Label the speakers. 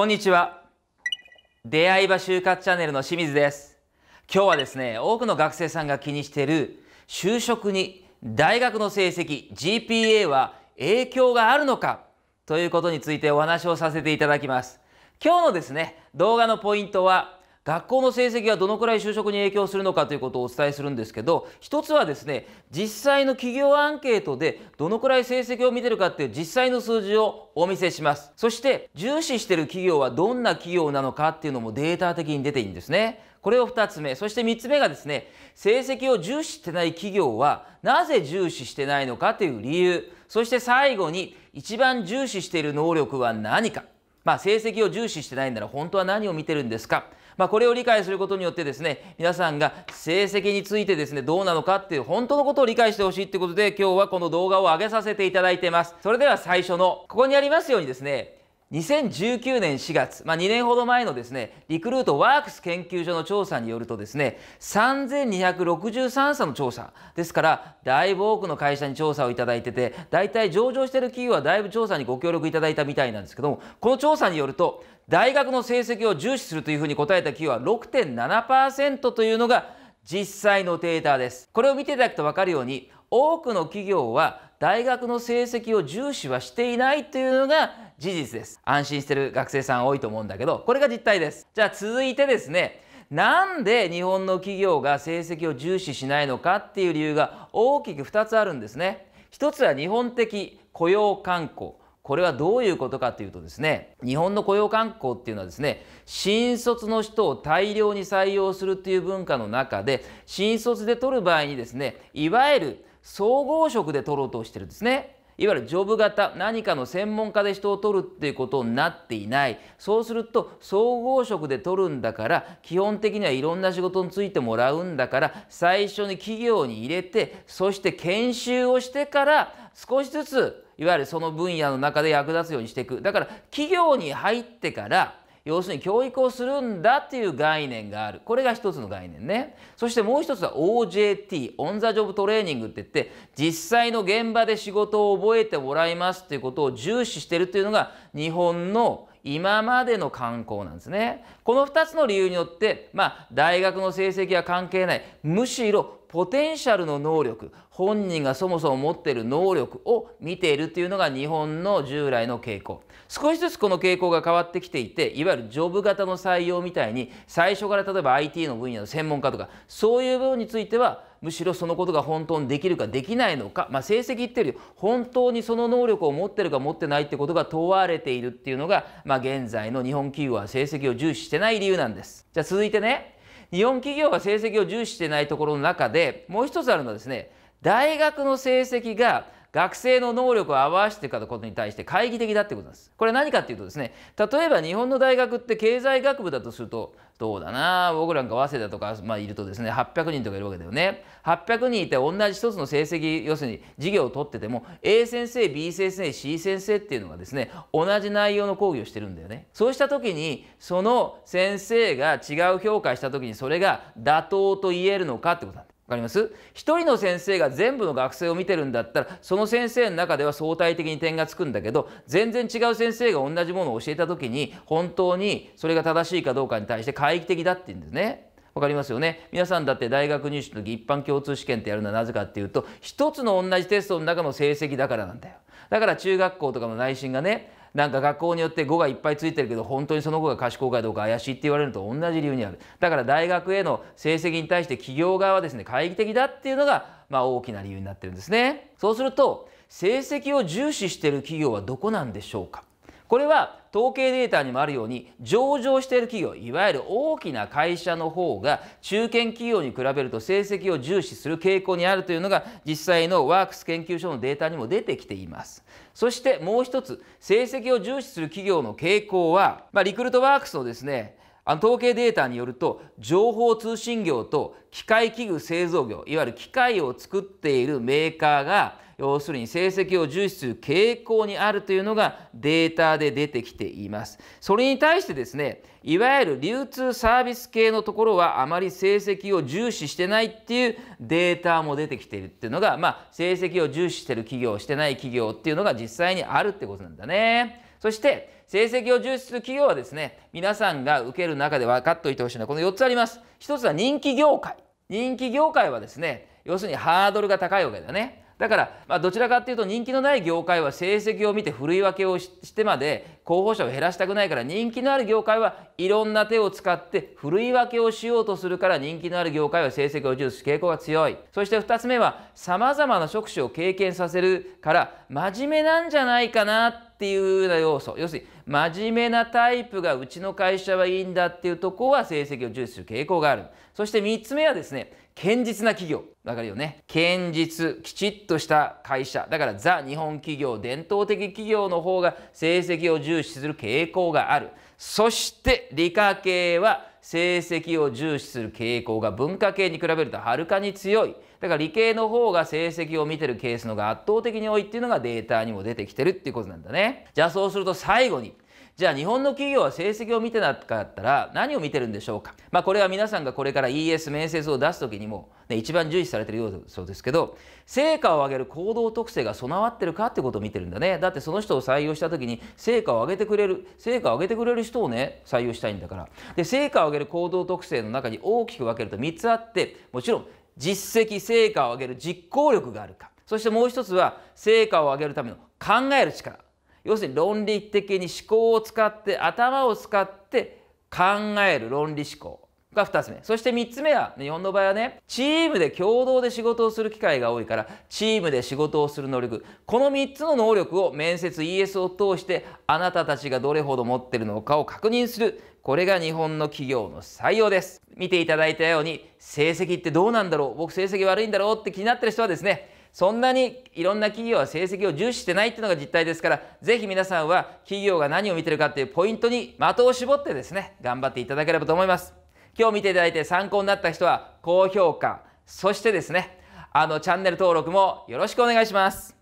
Speaker 1: こんにちは出会い場就活チャンネルの清水です今日はですね多くの学生さんが気にしている就職に大学の成績 GPA は影響があるのかということについてお話をさせていただきます今日のですね動画のポイントは学校の成績がどのくらい就職に影響するのかということをお伝えするんですけど一つはですね実際の企業アンケートでどのくらい成績を見てるかっていう実際の数字をお見せしますそして重視してる企業はどんな企業なのかっていうのもデータ的に出ていいんですねこれを2つ目そして3つ目がですね成績を重視してない企業はなぜ重視してないのかという理由そして最後に一番重視している能力は何かまあ成績を重視してないんなら本当は何を見てるんですかまあ、これを理解することによってですね皆さんが成績についてですねどうなのかっていう本当のことを理解してほしいってことで今日はこの動画を上げさせていただいてますそれでは最初のここにありますようにですね2019年4月、まあ、2年ほど前のですねリクルートワークス研究所の調査によるとですね3263社の調査ですからだいぶ多くの会社に調査をいただいててだいたい上場している企業はだいぶ調査にご協力いただいたみたいなんですけどもこの調査によると大学の成績を重視するというふうに答えた企業は6.7%というのが実際のデータですこれを見ていただくと分かるように多くの企業は大学の成績を重視はしていないというのが事実です安心してる学生さん多いと思うんだけどこれが実態ですじゃあ続いてですねなんで日本の企業が成績を重視しないのかっていう理由が大きく2つあるんですね一つは日本的雇用慣行これはどういうことかというとですね日本の雇用慣行っていうのはですね新卒の人を大量に採用するっていう文化の中で新卒で取る場合にですねいわゆる総合職で取ろうとしてるんですねいわゆるジョブ型何かの専門家で人を取るっていうことになっていないそうすると総合職で取るんだから基本的にはいろんな仕事についてもらうんだから最初に企業に入れてそして研修をしてから少しずついわゆるその分野の中で役立つようにしていくだから企業に入ってから要するに教育をするんだっていう概念があるこれが一つの概念ねそしてもう一つは OJT オン・ザ・ジョブ・トレーニングって言って実際の現場で仕事を覚えてもらいますっていうことを重視してるっていうのが日本の今までの観光なんですねこの2つの理由によって、まあ、大学の成績は関係ないむしろポテンシャルの能力本人がそもそも持っている能力を見ているというのが日本の従来の傾向少しずつこの傾向が変わってきていていわゆるジョブ型の採用みたいに最初から例えば IT の分野の専門家とかそういう部分についてはむしろそのことが本当にできるかできないのか、まあ、成績言ってるよ本当にその能力を持ってるか持ってないってことが問われているっていうのが、まあ、現在の日本企業は成績を重視してない理由なんです。じゃあ続いてね日本企業が成績を重視していないところの中でもう一つあるのはですね大学の成績が学生の能力を合わせていくことに対して懐疑的だってことです。これ何かっていうとですね例えば日本の大学って経済学部だとするとどうだな僕なんか早稲田とか、まあ、いるとですね800人とかいるわけだよね800人いて同じ一つの成績要するに授業を取ってても A 先生 B 先生 C 先生っていうのがですね同じ内容の講義をしてるんだよねそうした時にその先生が違う評価した時にそれが妥当と言えるのかってことなんかります一人の先生が全部の学生を見てるんだったらその先生の中では相対的に点がつくんだけど全然違う先生が同じものを教えた時に本当にそれが正しいかどうかに対して懐疑的だって言うんですね。わかりますよね皆さんだって大学入試の時一般共通試験ってやるのはなぜかっていうと1つの同じテストの中の成績だからなんだよ。だから中学校とかの内心がねなんか学校によって語がいっぱいついてるけど本当にその語が賢いかどうか怪しいって言われるのと同じ理由にあるだから大学への成績に対して企業側はですね懐疑的だっていうのが、まあ、大きな理由になってるんですねそうすると成績を重視してる企業はどこなんでしょうかこれは統計データにもあるように上場している企業いわゆる大きな会社の方が中堅企業に比べると成績を重視する傾向にあるというのが実際のワークス研究所のデータにも出てきていますそしてもう一つ成績を重視する企業の傾向は、まあ、リクルートワークスのですねあの統計データによると情報通信業と機械器具製造業いわゆる機械を作っているメーカーが要するに成績を重視する傾向にあるというのがデータで出てきています。それに対してですねいわゆる流通サービス系のところはあまり成績を重視してないっていうデータも出てきているっていうのが、まあ、成績を重視してる企業してない企業っていうのが実際にあるってことなんだね。そして成績を重視する企業はですね皆さんが受ける中で分かっておいてほしいのはこの4つあります1つは人気業界人気業界はですね要するにハードルが高いわけだねだから、まあ、どちらかっていうと人気のない業界は成績を見てふるい分けをしてまで候補者を減らしたくないから人気のある業界はいろんな手を使ってふるい分けをしようとするから人気のある業界は成績を重視傾向が強いそして2つ目はさまざまな職種を経験させるから真面目なんじゃないかなっていうような要素要するに真面目なタイプがうちの会社はいいんだっていうとこは成績を重視する傾向があるそして3つ目はですね堅実な企業わかるよね堅実きちっとした会社だからザ日本企業伝統的企業の方が成績を重視する傾向があるそして理科系は成績を重視する傾向が文化系に比べるとはるかに強いだから理系の方が成績を見てるケースのが圧倒的に多いっていうのがデータにも出てきてるっていうことなんだね。じゃあそうすると最後にじゃあ日本の企業は成績を見てなかったら何を見てるんでしょうか、まあ、これは皆さんがこれから ES 面接を出す時にも、ね、一番重視されてるそうですけど成果を上げる行動特性が備わってるかってことを見てるんだねだってその人を採用した時に成果を上げてくれる成果を上げてくれる人をね採用したいんだからで成果を上げる行動特性の中に大きく分けると3つあってもちろん実績成果を上げる実行力があるかそしてもう一つは成果を上げるための考える力要するに論理的に思考を使って頭を使って考える論理思考が2つ目そして3つ目は日本の場合はねチームで共同で仕事をする機会が多いからチームで仕事をする能力この3つの能力を面接 ES を通してあなたたちがどれほど持ってるのかを確認するこれが日本の企業の採用です見ていただいたように成績ってどうなんだろう僕成績悪いんだろうって気になってる人はですねそんなにいろんな企業は成績を重視してないっていうのが実態ですからぜひ皆さんは企業が何を見てるかっていうポイントに的を絞ってですね頑張っていただければと思います今日見ていただいて参考になった人は高評価そしてですねあのチャンネル登録もよろしくお願いします